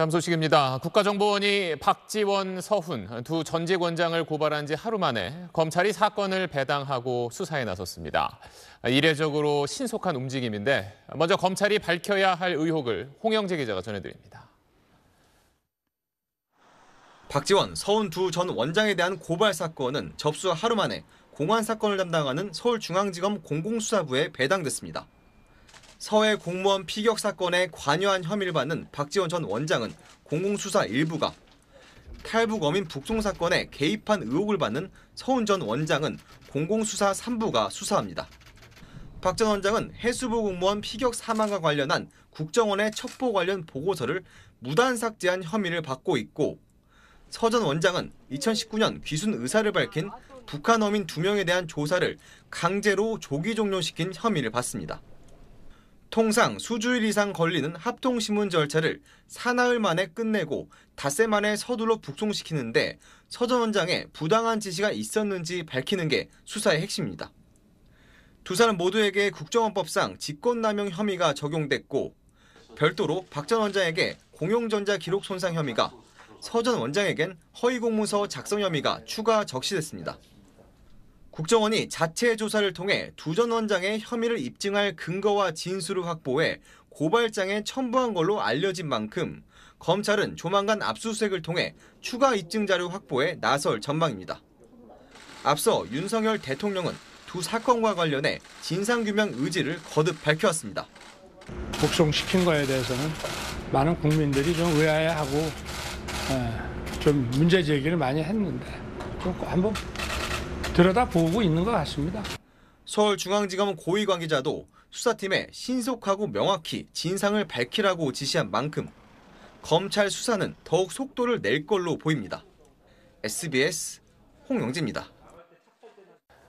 다음 소식입니다. 국가정보원이 박지원, 서훈 두 전직 원장을 고발한 지 하루 만에 검찰이 사건을 배당하고 수사에 나섰습니다. 이례적으로 신속한 움직임인데 먼저 검찰이 밝혀야 할 의혹을 홍영재 기자가 전해드립니다. 박지원, 서훈 두 전 원장에 대한 고발 사건은 접수 하루 만에 공안 사건을 담당하는 서울중앙지검 공공수사부에 배당됐습니다. 서해 공무원 피격 사건에 관여한 혐의를 받는 박지원 전 원장은 공공수사 일부가 탈북 어민 북송 사건에 개입한 의혹을 받는 서훈 전 원장은 공공수사 3부가 수사합니다. 박 전 원장은 해수부 공무원 피격 사망과 관련한 국정원의 첩보 관련 보고서를 무단 삭제한 혐의를 받고 있고 서 전 원장은 2019년 귀순 의사를 밝힌 북한 어민 2명에 대한 조사를 강제로 조기 종료시킨 혐의를 받습니다. 통상 수주일 이상 걸리는 합동신문 절차를 사나흘 만에 끝내고 닷새 만에 서둘러 북송시키는데 서전원장에 부당한 지시가 있었는지 밝히는 게 수사의 핵심입니다. 두 사람 모두에게 국정원법상 직권남용 혐의가 적용됐고 별도로 박전 원장에게 공용전자 기록 손상 혐의가 서전 원장에겐 허위공문서 작성 혐의가 추가 적시됐습니다. 국정원이 자체 조사를 통해 두 전 원장의 혐의를 입증할 근거와 진술을 확보해 고발장에 첨부한 걸로 알려진 만큼 검찰은 조만간 압수수색을 통해 추가 입증 자료 확보에 나설 전망입니다. 앞서 윤석열 대통령은 두 사건과 관련해 진상규명 의지를 거듭 밝혔습니다. 북송시킨 거에 대해서는 많은 국민들이 좀 의아해하고 예, 좀 문제 제기를 많이 했는데 한번 들여다보고 있는 것 같습니다. 서울중앙지검 고위 관계자도 수사팀에 신속하고 명확히 진상을 밝히라고 지시한 만큼 검찰 수사는 더욱 속도를 낼 걸로 보입니다. SBS 홍영재입니다.